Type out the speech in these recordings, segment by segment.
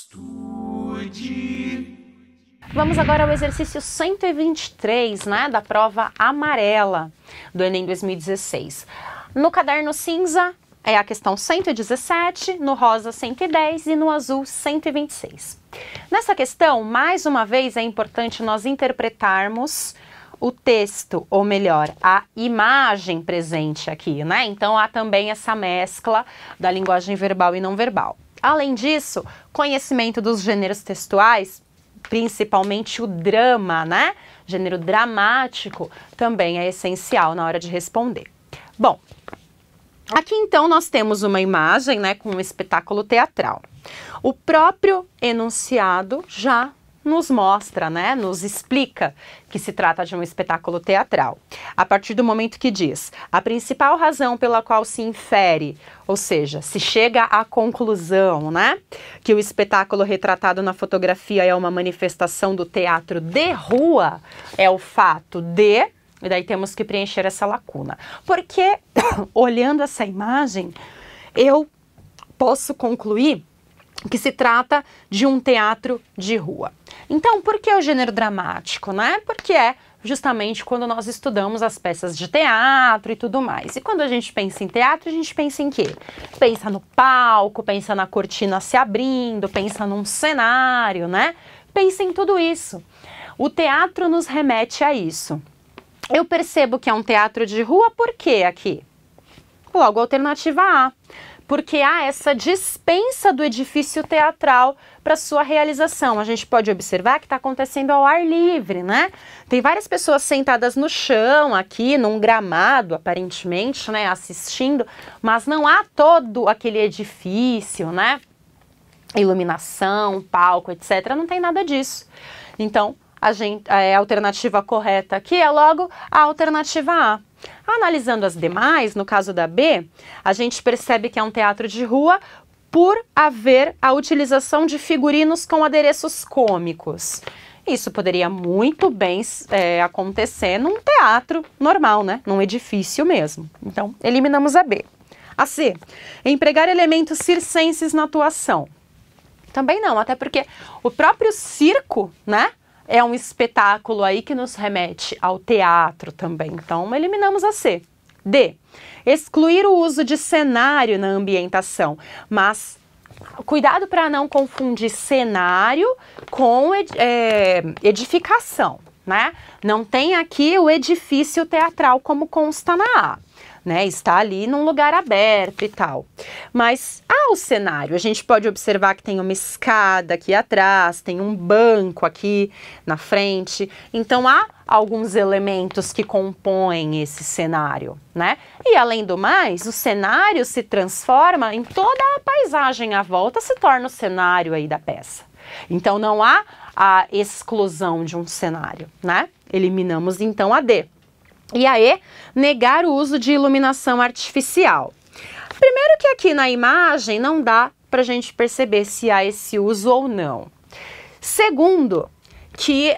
Estude. Vamos agora ao exercício 123, né, da prova amarela do Enem 2016. No caderno cinza é a questão 117, no rosa 110 e no azul 126. Nessa questão, mais uma vez é importante nós interpretarmos o texto, ou melhor, a imagem presente aqui, né? Então há também essa mescla da linguagem verbal e não verbal. Além disso, conhecimento dos gêneros textuais, principalmente o drama, né? Gênero dramático também é essencial na hora de responder. Bom, aqui então nós temos uma imagem, né, com um espetáculo teatral. O próprio enunciado já nos mostra, né, nos explica que se trata de um espetáculo teatral. A partir do momento que diz a principal razão pela qual se infere, ou seja, se chega à conclusão, né, que o espetáculo retratado na fotografia é uma manifestação do teatro de rua, é o fato de e daí temos que preencher essa lacuna. Porque olhando essa imagem, eu posso concluir que se trata de um teatro de rua. Então, por que o gênero dramático, né? Porque é justamente quando nós estudamos as peças de teatro e tudo mais. E quando a gente pensa em teatro, a gente pensa em quê? Pensa no palco, pensa na cortina se abrindo, pensa num cenário, né? Pensa em tudo isso. O teatro nos remete a isso. Eu percebo que é um teatro de rua por quê aqui? Logo, alternativa A porque há essa dispensa do edifício teatral para sua realização. A gente pode observar que está acontecendo ao ar livre, né? Tem várias pessoas sentadas no chão aqui, num gramado, aparentemente, né, assistindo, mas não há todo aquele edifício, né? Iluminação, palco, etc. Não tem nada disso. Então, a, gente, é, a alternativa correta aqui é logo a alternativa A. Analisando as demais, no caso da B, a gente percebe que é um teatro de rua por haver a utilização de figurinos com adereços cômicos. Isso poderia muito bem é, acontecer num teatro normal, né? Num edifício mesmo. Então, eliminamos a B. A C. Empregar elementos circenses na atuação. Também não, até porque o próprio circo, né? é um espetáculo aí que nos remete ao teatro também. Então, eliminamos a C. D. Excluir o uso de cenário na ambientação, mas cuidado para não confundir cenário com ed é, edificação, né? Não tem aqui o edifício teatral como consta na A né? Está ali num lugar aberto e tal. Mas há o cenário, a gente pode observar que tem uma escada aqui atrás, tem um banco aqui na frente. Então há alguns elementos que compõem esse cenário, né? E além do mais, o cenário se transforma em toda a paisagem à volta, se torna o cenário aí da peça. Então não há a exclusão de um cenário, né? Eliminamos então a D. E aí, negar o uso de iluminação artificial. Primeiro que aqui na imagem não dá para a gente perceber se há esse uso ou não. Segundo, que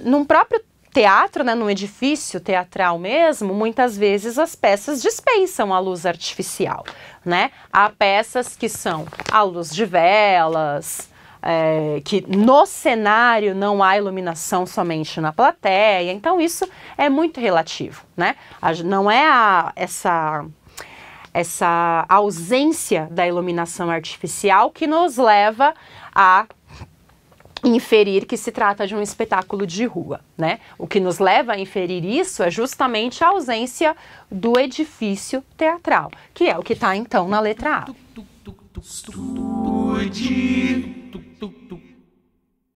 uh, num próprio teatro, né, num edifício teatral mesmo, muitas vezes as peças dispensam a luz artificial, né? Há peças que são a luz de velas, é, que no cenário não há iluminação somente na plateia. Então isso é muito relativo, né? Não é a, essa essa ausência da iluminação artificial que nos leva a inferir que se trata de um espetáculo de rua, né? O que nos leva a inferir isso é justamente a ausência do edifício teatral, que é o que está então na letra A. トゥクトゥクトゥク